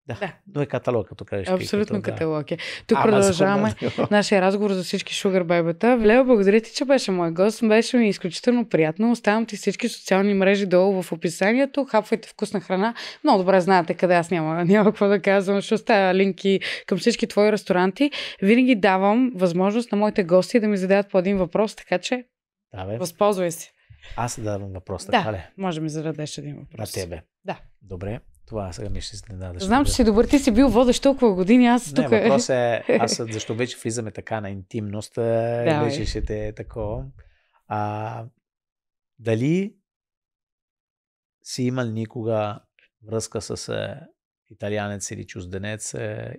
Да, да. но е каталог, като кажеш. Абсолютно като, каталог да. е. Тук Ама продължаваме нашия разговор за всички Sugar Baby-та. Влева, благодаря ти, че беше мой гост. Беше ми изключително приятно. Оставям ти всички социални мрежи долу в описанието. Хапвайте вкусна храна. Много добре знаете къде аз няма, (laughs) няма какво да казвам. Ще оставя линки към всички твои ресторанти. Винаги давам възможност на моите гости да ми зададат по един въпрос, така че да, бе. възползвай се. Аз давам въпрос, така да, ли? може да ми зададеш един въпрос. На тебе? Да. Добре. Това сега ми ще се да Знам, че си добър, ти си бил водещ толкова години, аз тук... Не, въпрос е, (laughs) аз защо вече влизаме така на интимност, да, вече ще те е такова. А, дали си имал никога връзка с италианец или чужденец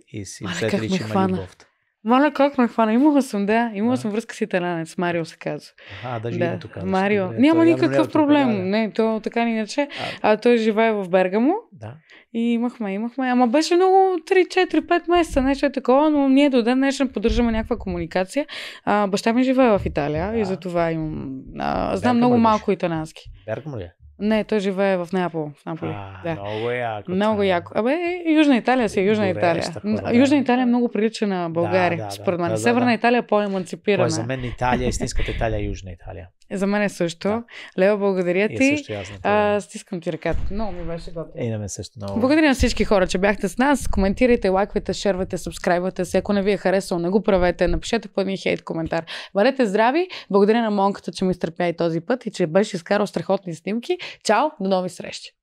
и си усетили, че има любовта? Моля, как ме хвана? Имала съм, да. Имала да. съм връзка с италянец. Марио се казва. А, даже да. името казва. Марио. Добре, Няма никакъв проблем. Тук, да, Не, то така ни нарече. А, а той живее в Бергамо. Да. И имахме, имахме. Ама беше много 3-4-5 месеца, нещо е такова, но ние до ден днешен поддържаме някаква комуникация. А, баща ми живее в Италия да. и затова имам. А, знам Бергамо много малко италянски. Бергамо ли? Е? Не, той живее в Неапол. В А, да. Много е яко. Много яко. Абе, Южна Италия си, е Южна Италия. Хора, Южна Италия много прилича на България, да, да, според мен. Да, да, Северна да. Италия е по-емансипирана. Кой, за мен Италия, истинската Италия е Южна Италия. Е, за мен е също. Да. Лео, благодаря ти. И също ясно, а, стискам ти ръката. Много ми беше готино. И на мен също много. Благодаря на всички хора, че бяхте с нас. Коментирайте, лайквайте, шервайте, субскрайбвайте се. Ако не ви е харесало, не го правете. Напишете по един хейт коментар. Бъдете здрави. Благодаря на Монката, че ми изтърпя и този път и че беше изкарал страхотни снимки. Чао, до нови срещи!